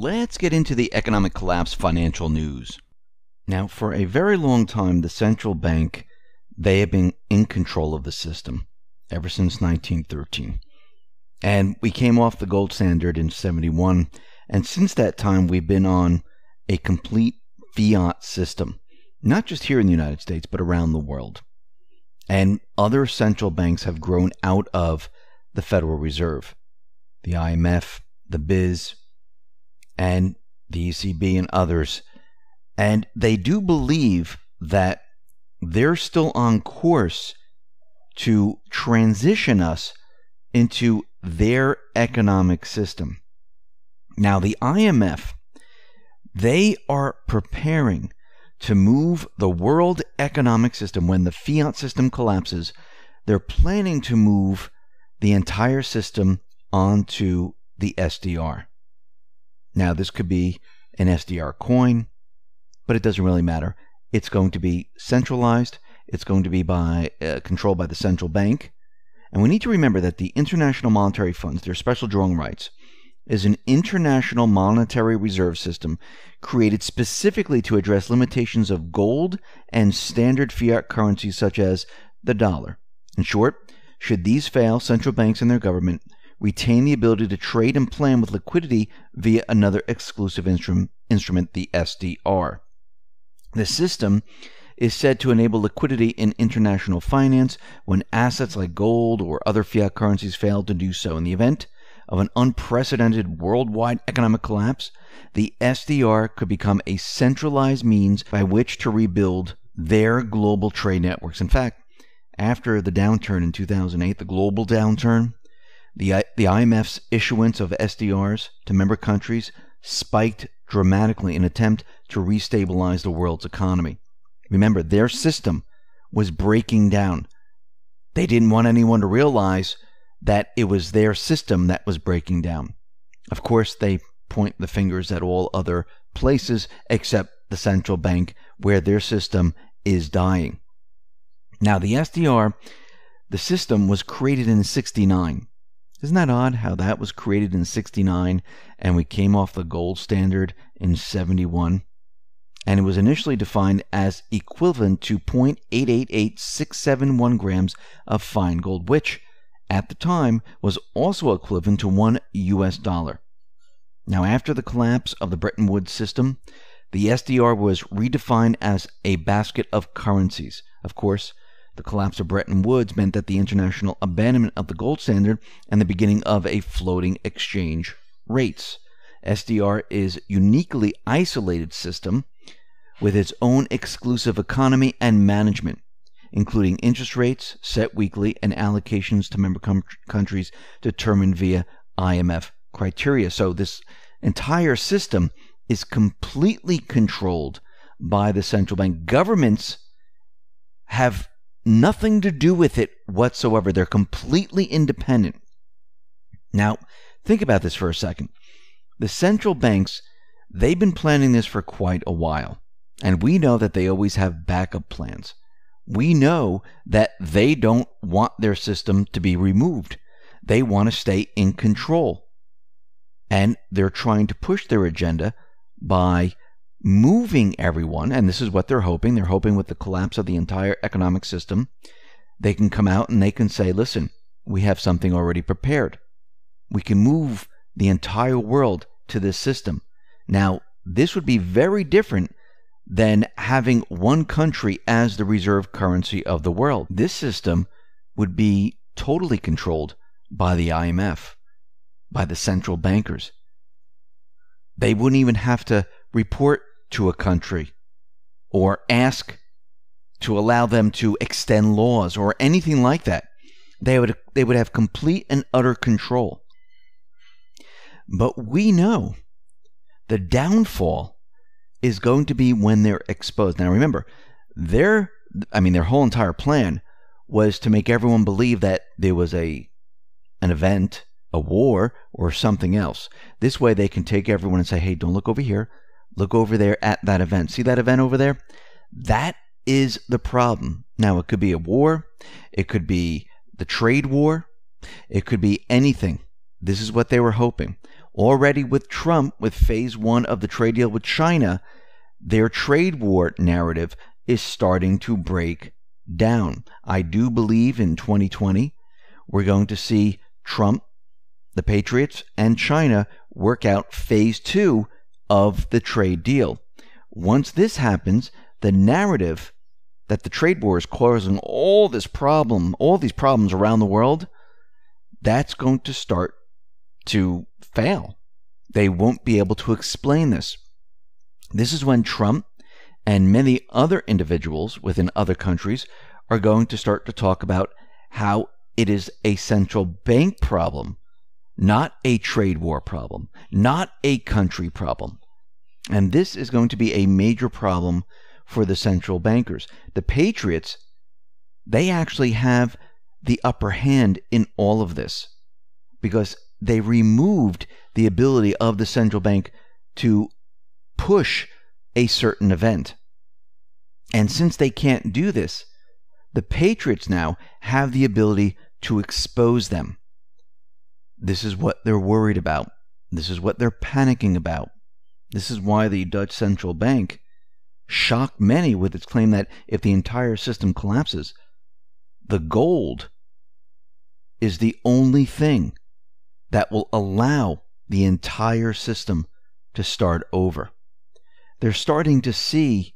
Let's get into the economic collapse financial news. Now, for a very long time, the central bank, they have been in control of the system ever since 1913. And we came off the gold standard in 71. And since that time, we've been on a complete fiat system, not just here in the United States, but around the world. And other central banks have grown out of the Federal Reserve, the IMF, the BIS, and the ECB and others. And they do believe that they're still on course to transition us into their economic system. Now, the IMF, they are preparing to move the world economic system when the fiat system collapses. They're planning to move the entire system onto the SDR. Now, this could be an SDR coin, but it doesn't really matter. It's going to be centralized. It's going to be by uh, controlled by the central bank. And we need to remember that the International Monetary Funds, their special drawing rights, is an international monetary reserve system created specifically to address limitations of gold and standard fiat currencies such as the dollar. In short, should these fail, central banks and their government retain the ability to trade and plan with liquidity via another exclusive instrument, the SDR. The system is said to enable liquidity in international finance when assets like gold or other fiat currencies fail to do so in the event of an unprecedented worldwide economic collapse, the SDR could become a centralized means by which to rebuild their global trade networks. In fact, after the downturn in 2008, the global downturn, the, the IMF's issuance of SDRs to member countries spiked dramatically in attempt to restabilize the world's economy. Remember, their system was breaking down. They didn't want anyone to realize that it was their system that was breaking down. Of course, they point the fingers at all other places except the central bank where their system is dying. Now, the SDR, the system was created in 69. Isn't that odd how that was created in 69 and we came off the gold standard in 71? And it was initially defined as equivalent to 0.888671 grams of fine gold, which at the time was also equivalent to one US dollar. Now, after the collapse of the Bretton Woods system, the SDR was redefined as a basket of currencies. Of course, the collapse of Bretton Woods meant that the international abandonment of the gold standard and the beginning of a floating exchange rates. SDR is uniquely isolated system with its own exclusive economy and management, including interest rates set weekly and allocations to member com- countries determined via IMF criteria. So this entire system is completely controlled by the central bank. Governments have nothing to do with it whatsoever. They're completely independent. Now, think about this for a second. The central banks, they've been planning this for quite a while. And we know that they always have backup plans. We know that they don't want their system to be removed. They want to stay in control. And they're trying to push their agenda by moving everyone, and this is what they're hoping, they're hoping with the collapse of the entire economic system, they can come out and they can say, listen, we have something already prepared. We can move the entire world to this system. Now, this would be very different than having one country as the reserve currency of the world. This system would be totally controlled by the IMF, by the central bankers. They wouldn't even have to report to a country or ask to allow them to extend laws or anything like that. They would, they would have complete and utter control. But we know the downfall is going to be when they're exposed. Now, remember, their, I mean, their whole entire plan was to make everyone believe that there was a, an event, a war, or something else. This way they can take everyone and say, hey, don't look over here. Look over there at that event. See that event over there? That is the problem. Now, it could be a war, it could be the trade war, it could be anything. This is what they were hoping. Already with Trump, with phase one of the trade deal with China, their trade war narrative is starting to break down. I do believe in 2020, we're going to see Trump, the Patriots, and China work out phase two of the trade deal. Once this happens, the narrative that the trade war is causing all this problem, all these problems around the world, that's going to start to fail. They won't be able to explain this. This is when Trump and many other individuals within other countries are going to start to talk about how it is a central bank problem not a trade war problem, not a country problem. And this is going to be a major problem for the central bankers. The Patriots, they actually have the upper hand in all of this because they removed the ability of the central bank to push a certain event. And since they can't do this, the Patriots now have the ability to expose them. This is what they're worried about. This is what they're panicking about. This is why the Dutch central bank shocked many with its claim that if the entire system collapses, the gold is the only thing that will allow the entire system to start over. They're starting to see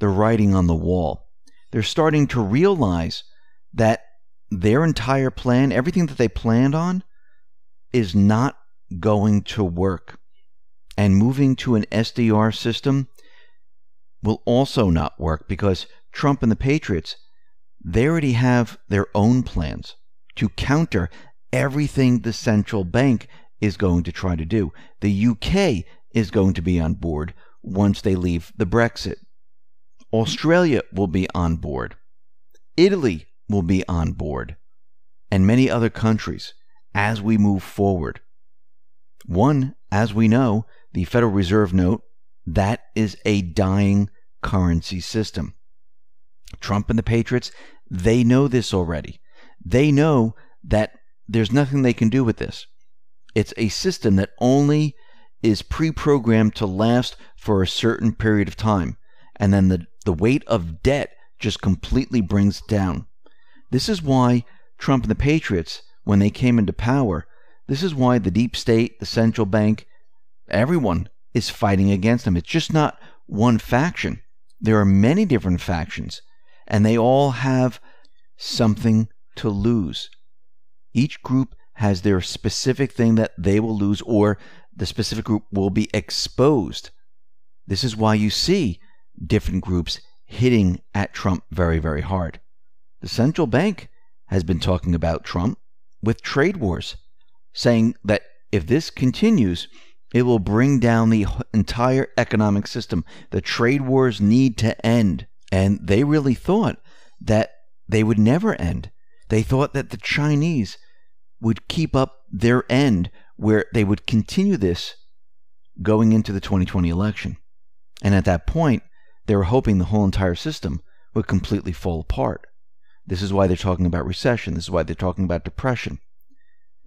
the writing on the wall. They're starting to realize that their entire plan, everything that they planned on, is not going to work. And moving to an SDR system will also not work because Trump and the Patriots, they already have their own plans to counter everything the central bank is going to try to do. The UK is going to be on board once they leave the Brexit. Australia will be on board. Italy will be on board. And many other countries as we move forward. One, as we know, the Federal Reserve note, that is a dying currency system. Trump and the Patriots, they know this already. They know that there's nothing they can do with this. It's a system that only is pre programmed to last for a certain period of time. And then the, the weight of debt just completely brings down. This is why Trump and the Patriots when they came into power. This is why the deep state, the central bank, everyone is fighting against them. It's just not one faction. There are many different factions, and they all have something to lose. Each group has their specific thing that they will lose, or the specific group will be exposed. This is why you see different groups hitting at Trump very, very hard. The central bank has been talking about Trump with trade wars, saying that if this continues, it will bring down the entire economic system. The trade wars need to end. And they really thought that they would never end. They thought that the Chinese would keep up their end where they would continue this going into the 2020 election. And at that point, they were hoping the whole entire system would completely fall apart. This is why they're talking about recession. This is why they're talking about depression.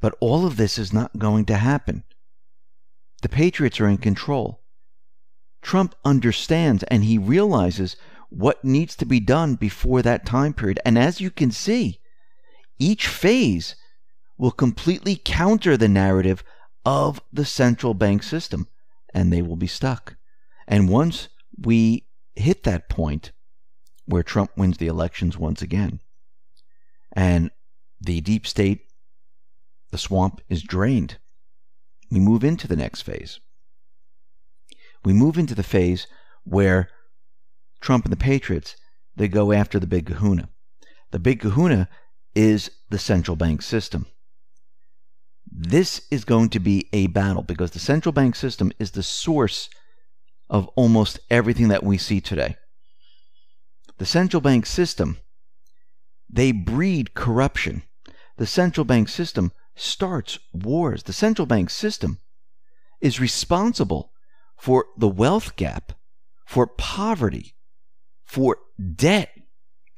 But all of this is not going to happen. The Patriots are in control. Trump understands and he realizes what needs to be done before that time period. And as you can see, each phase will completely counter the narrative of the central bank system, and they will be stuck. And once we hit that point where Trump wins the elections once again, and the deep state, the swamp is drained. We move into the next phase. We move into the phase where Trump and the Patriots they go after the big kahuna. The big kahuna is the central bank system. This is going to be a battle because the central bank system is the source of almost everything that we see today. The central bank system they breed corruption. The central bank system starts wars. The central bank system is responsible for the wealth gap, for poverty, for debt,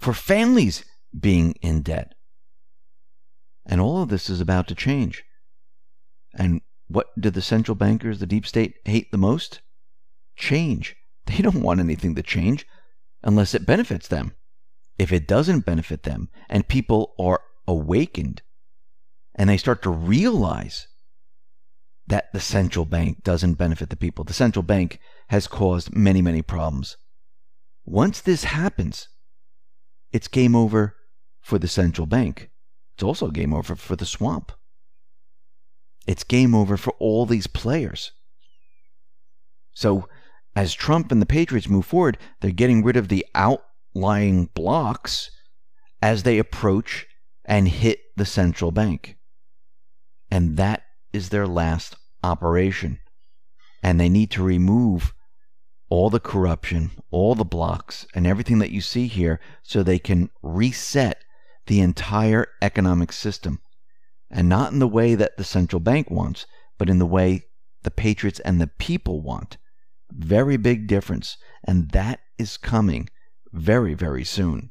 for families being in debt. And all of this is about to change. And what do the central bankers, the deep state, hate the most? Change. They don't want anything to change unless it benefits them if it doesn't benefit them and people are awakened and they start to realize that the central bank doesn't benefit the people, the central bank has caused many, many problems. Once this happens, it's game over for the central bank. It's also game over for the swamp. It's game over for all these players. So, as Trump and the Patriots move forward, they're getting rid of the out lying blocks as they approach and hit the central bank. And that is their last operation. And they need to remove all the corruption, all the blocks, and everything that you see here so they can reset the entire economic system. And not in the way that the central bank wants, but in the way the patriots and the people want. Very big difference. And that is coming very, very soon.